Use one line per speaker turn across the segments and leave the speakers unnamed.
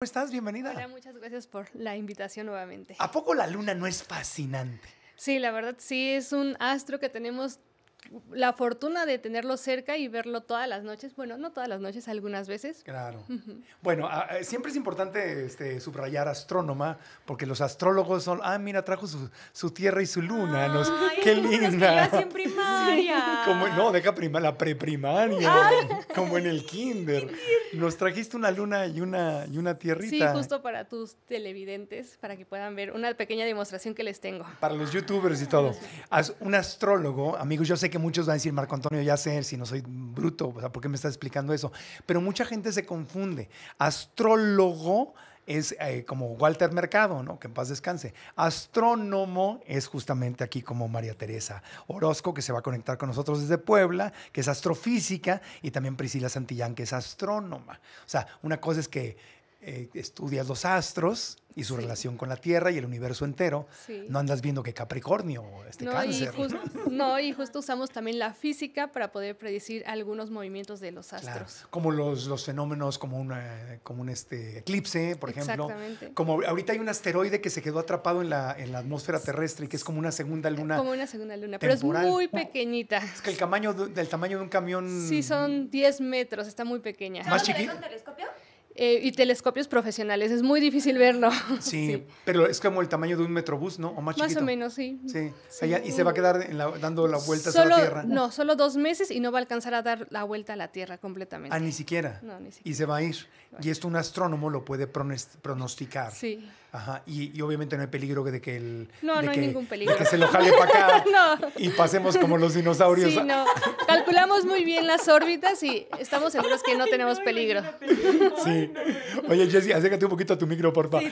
¿Cómo estás? Bienvenida. Hola,
muchas gracias por la invitación nuevamente.
¿A poco la luna no es fascinante?
Sí, la verdad sí es un astro que tenemos la fortuna de tenerlo cerca y verlo todas las noches. Bueno, no todas las noches, algunas veces.
Claro. Bueno, siempre es importante este, subrayar astrónoma, porque los astrólogos son, ah, mira, trajo su, tierra y su luna. qué linda.
Como,
no, deja prima, la preprimaria, ah. como en el kinder. Nos trajiste una luna y una, y una tierrita. Sí, justo
para tus televidentes, para que puedan ver una pequeña demostración que les tengo.
Para los youtubers y todo. Ah, un astrólogo, amigos, yo sé que muchos van a decir, Marco Antonio, ya sé, si no soy bruto, o sea, ¿por qué me estás explicando eso? Pero mucha gente se confunde. Astrólogo es eh, como Walter Mercado, ¿no? Que en paz descanse. Astrónomo es justamente aquí como María Teresa Orozco, que se va a conectar con nosotros desde Puebla, que es astrofísica, y también Priscila Santillán, que es astrónoma. O sea, una cosa es que eh, estudias los astros y su relación con la Tierra y el universo entero, no andas viendo que Capricornio este no, cáncer.
Y no, y justo usamos también la física para poder predecir algunos movimientos de los astros.
Como los, los fenómenos como, una, como un este, eclipse, por ejemplo. Como ahorita hay un asteroide que se quedó atrapado en la, en la atmósfera terrestre y que es como una segunda luna. Como
una segunda luna, pero es muy pequeñita. Es
que el tamaño del tamaño de un camión... Sí,
son 10 metros, está muy pequeña. ¿Más telescopio? Eh, y telescopios profesionales. Es muy difícil verlo. Sí,
pero es como el tamaño de un metrobús, ¿no? O más, o menos, sí. Sí. y se va a quedar dando la vuelta a la Tierra. No,
solo dos meses y no va a alcanzar a dar la vuelta a la Tierra completamente. Ah, ni
siquiera. No, ni siquiera. Y se va a ir. Y esto un astrónomo lo puede pronosticar. Sí. Ajá. Y, obviamente no hay peligro de que el. No, no hay ningún peligro. que se lo jale para
acá no. y
pasemos como los dinosaurios. Sí,
no. Calculamos muy bien las órbitas y estamos seguros que no tenemos peligro.
Sí. Oye, Jessy, acércate un poquito a tu micro, por favor.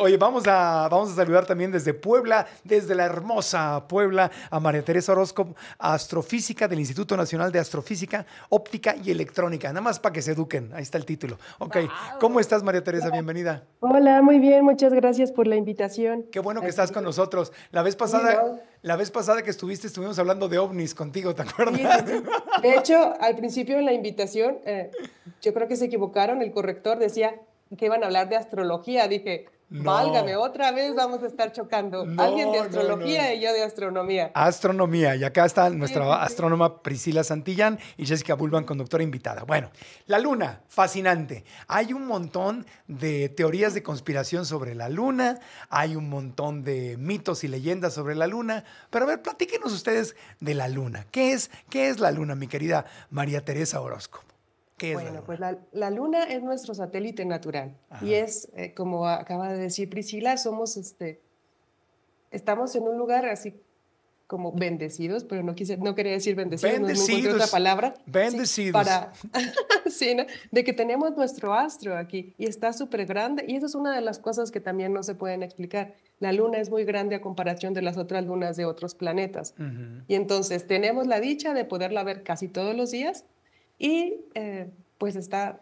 Oye, vamos a, vamos a saludar también desde Puebla, desde la hermosa Puebla, a María Teresa Orozco, astrofísica del Instituto Nacional de Astrofísica, Óptica y Electrónica. Nada más para que se eduquen. Ahí está el título. Ok. ¿Cómo estás, María Teresa? Bienvenida.
Hola, muy bien. Muchas gracias por la invitación.
Qué bueno que estás con nosotros. La vez pasada. La vez pasada que estuviste, estuvimos hablando de ovnis contigo, ¿te acuerdas? de hecho,
al principio en la invitación, eh, yo creo que se equivocaron, el corrector decía que iban a hablar de astrología. Dije, Válgame, otra vez vamos a estar chocando. Alguien de astrología y yo de astronomía.
Astronomía. Y acá está nuestra astrónoma Priscila Santillán y Jessica Bulban, conductora invitada. Bueno, la luna, fascinante. Hay un montón de teorías de conspiración sobre la luna, hay un montón de mitos y leyendas sobre la luna. Pero a ver, platíquenos ustedes de la luna. es, qué es la luna, mi querida María Teresa Orozco?
bueno, pues la, Luna es nuestro satélite natural y es, eh, como acaba de decir Priscila, somos este, estamos en un lugar así como bendecidos, pero no, quise, no quería decir bendecidos, bendecidos no encontré otra palabra.
Bendecidos. para,
de que tenemos nuestro astro aquí y está súper grande y eso es una de las cosas que también no se pueden explicar. La luna es muy grande a comparación de las otras lunas de otros planetas. Y entonces tenemos la dicha de poderla ver casi todos los días y eh, pues está,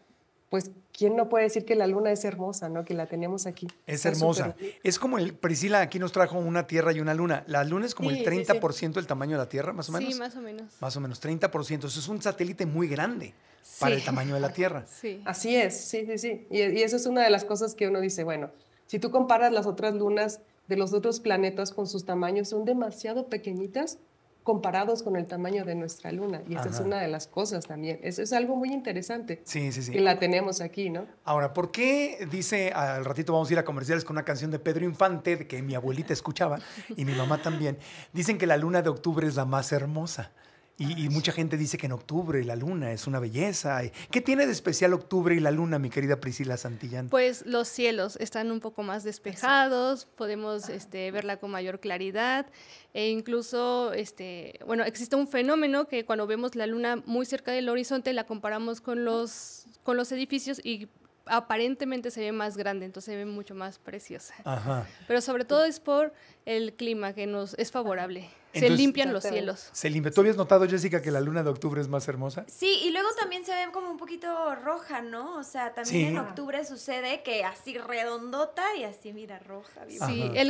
pues, ¿quién no puede decir que la luna es hermosa, no? Que la tenemos aquí. Es hermosa.
Es como el, Priscila aquí nos trajo una tierra y una luna. La luna es como el 30% del tamaño de la Tierra, más o menos. Sí, más o menos. Más o menos, 30%. Eso es un satélite muy grande para el tamaño de la Tierra.
Sí. Así es, sí, sí, sí. Y, y eso es una de las cosas que uno dice, bueno, si tú comparas las otras lunas de los otros planetas con sus tamaños, son demasiado pequeñitas comparados con el tamaño de nuestra luna. Y esa es una de las cosas también. Eso es algo muy interesante. Sí, sí, sí. Que la tenemos aquí, ¿no?
Ahora, ¿por qué dice, al ratito vamos a ir a comerciales con una canción de Pedro Infante, que mi abuelita escuchaba y mi mamá también, dicen que la luna de octubre es la más hermosa? Y, mucha gente dice que en octubre la luna es una belleza. ¿Qué tiene de especial octubre y la luna, mi querida Priscila Santillán?
Pues los cielos están un poco más despejados, podemos este, verla con mayor claridad e incluso, este, bueno, existe un fenómeno que cuando vemos la luna muy cerca del horizonte la comparamos con los, con los edificios y aparentemente se ve más grande, entonces se ve mucho más preciosa. Ajá. Pero sobre todo es por el clima que nos es favorable se limpian los cielos.
Se limpia. ¿Tú habías notado, Jessica, que la luna de octubre es más hermosa? Sí,
y luego también se ve como un poquito roja, ¿no? O sea, también en octubre sucede que así redondota y así, mira, roja. Sí, el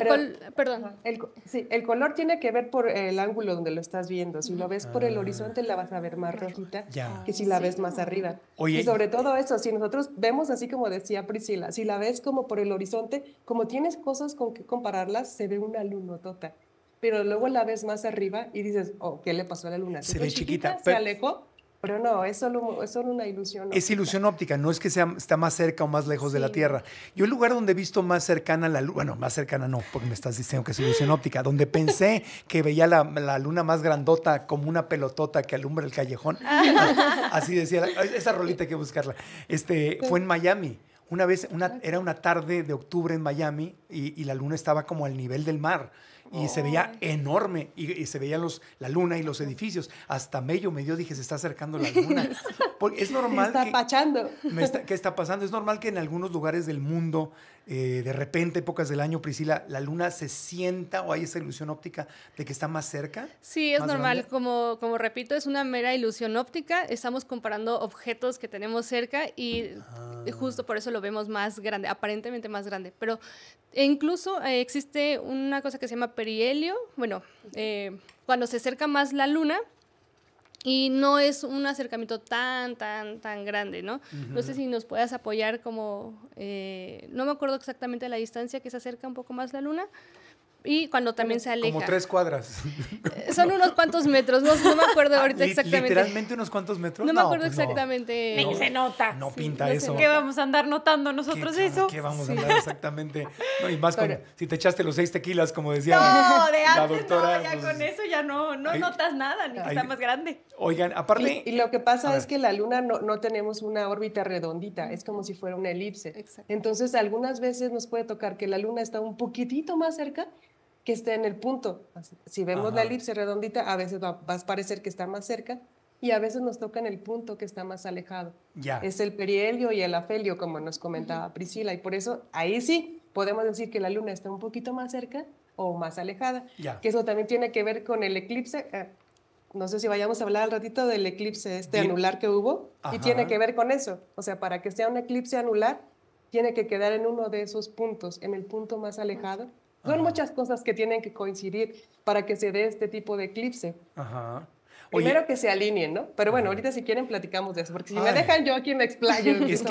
perdón. El, color tiene que ver por el ángulo donde lo estás viendo. Si lo ves por el ah. horizonte, la vas a ver más rojita que si la ves más arriba. y sobre todo eso, si nosotros vemos así como decía Priscila, si la ves como por el horizonte, como tienes cosas con que compararlas, se ve una lunotota pero luego la ves más arriba y dices, oh, ¿qué le pasó a la luna? Se ve chiquita, se alejó. Pero no, es solo, es solo una ilusión. Óptica. Es
ilusión óptica, no es que sea, está más cerca o más lejos de la Tierra. Yo el lugar donde he visto más cercana la luna, bueno, más cercana no, porque me estás diciendo que es ilusión óptica, donde pensé que veía la, la luna más grandota como una pelotota que alumbra el callejón. Así decía, esa rolita hay que buscarla. Este, fue en Miami. Una vez, una, era una tarde de octubre en Miami y, la luna estaba como al nivel del mar y se veía oh. enorme y, se veían los, la luna y los edificios. Hasta medio medio dije, se está acercando la luna.
Porque es normal. Está que,
Me está, ¿Qué está pasando? Es normal que en algunos lugares del mundo, eh, de repente, épocas del año, Priscila, la luna se sienta o hay esa ilusión óptica de que está más cerca. Sí, es normal.
Como, como repito, es una mera ilusión óptica. Estamos comparando objetos que tenemos cerca y justo mm. por eso lo vemos más grande, aparentemente más grande. Pero e incluso eh, existe una cosa que se llama perihelio, bueno, eh, cuando se acerca más la luna, y no es un acercamiento tan, tan, tan grande, ¿no? No sé si nos puedas apoyar como, eh, no me acuerdo exactamente la distancia que se acerca un poco más la luna, y cuando también se aleja. Como tres cuadras. Eh, son unos cuantos metros, no, me acuerdo ah, ahorita exactamente. ¿Literalmente
unos cuantos metros? No, me acuerdo pues
exactamente. No, se nota. No pinta eso. ¿Qué vamos a andar notando nosotros eso? ¿Qué vamos
a andar exactamente? y más con, si te echaste los seis tequilas, como decía no de antes, doctora. ya pues, con
eso ya no, notas nada, ni que está más grande.
Oigan, aparte... Y,
lo que pasa es que la luna no, tenemos una órbita redondita, es como si fuera una elipse. Entonces, algunas veces nos puede tocar que la luna está un poquitito más cerca que esté en el punto. Si vemos la elipse redondita, a veces va, a parecer que está más cerca y a veces nos toca en el punto que está más alejado. Es el perihelio y el afelio, como nos comentaba Priscila, y por eso ahí sí podemos decir que la luna está un poquito más cerca o más alejada, que eso también tiene que ver con el eclipse. Eh, no sé si vayamos a hablar al ratito del eclipse este anular que hubo y tiene que ver con eso. O sea, para que sea un eclipse anular, tiene que quedar en uno de esos puntos, en el punto más alejado. Son muchas cosas que tienen que coincidir para que se dé este tipo de eclipse.
Ajá. Primero
que se alineen, ¿no? Pero bueno, ahorita si quieren platicamos de eso, porque si me dejan yo aquí me explayo. es,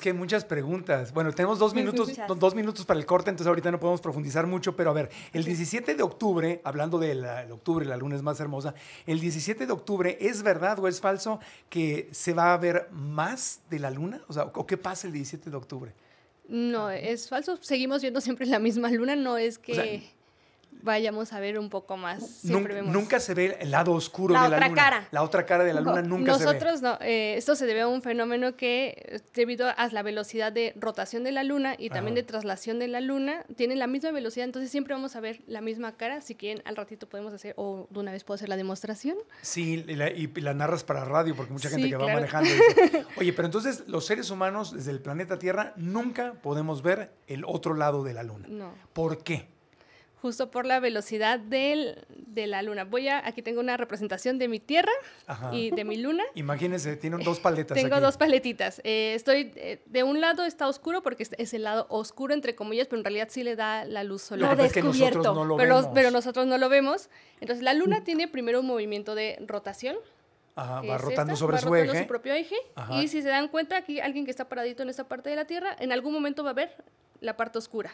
que, hay muchas preguntas. Bueno, tenemos dos minutos, dos, minutos para el corte, entonces ahorita no podemos profundizar mucho, pero a ver, el 17 de octubre, hablando del octubre, la luna es más hermosa, el 17 de octubre, ¿es verdad o es falso que se va a ver más de la luna? O sea, ¿o ¿qué pasa el 17 de octubre? No,
es falso. Seguimos viendo siempre la misma luna, no es que vayamos a ver un poco más. nunca,
se ve el lado oscuro la de la otra Cara. La otra cara de la luna nunca se ve. Nosotros
no. Eh, esto se debe a un fenómeno que, eh, debido a la velocidad de rotación de la luna y también de traslación de la luna, tienen la misma velocidad, entonces siempre vamos a ver la misma cara. Si quieren, al ratito podemos hacer, o de una vez puedo hacer la demostración.
Sí, y la, narras para radio, porque mucha gente que va manejando. Oye, pero entonces los seres humanos desde el planeta Tierra nunca podemos ver el otro lado de la luna. No. ¿Por qué?
justo por la velocidad de la luna. Voy a, aquí tengo una representación de mi Tierra y de mi luna.
Imagínense, tienen dos paletas. tengo dos
paletitas. Eh, estoy, eh, de un lado está oscuro porque es, el lado oscuro, entre comillas, pero en realidad sí le da la luz solar. Lo descubierto, pero, nosotros no lo vemos. Entonces la luna mm. tiene primero un movimiento de rotación.
va rotando sobre su eje. su propio
eje. Y si se dan cuenta, aquí alguien que está paradito en esta parte de la Tierra, en algún momento va a ver la parte oscura.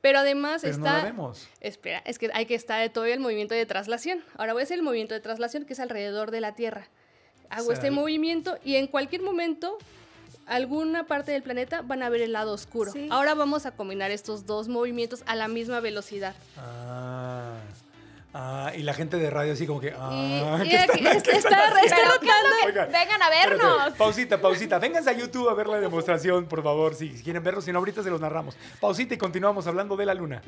Pero además está... Espera, es que hay que estar todo el movimiento de traslación. Ahora voy a hacer el movimiento de traslación que es alrededor de la Tierra. Hago este movimiento y en cualquier momento alguna parte del planeta van a ver el lado oscuro. Ahora vamos a combinar estos dos movimientos a la misma velocidad.
Ah. Ah, y la gente de radio así como que... Ah, está,
vengan a vernos.
pausita, pausita. Vénganse a YouTube a ver la demostración, por favor, si quieren verlo. Si no, ahorita se los narramos. Pausita y continuamos hablando de la luna.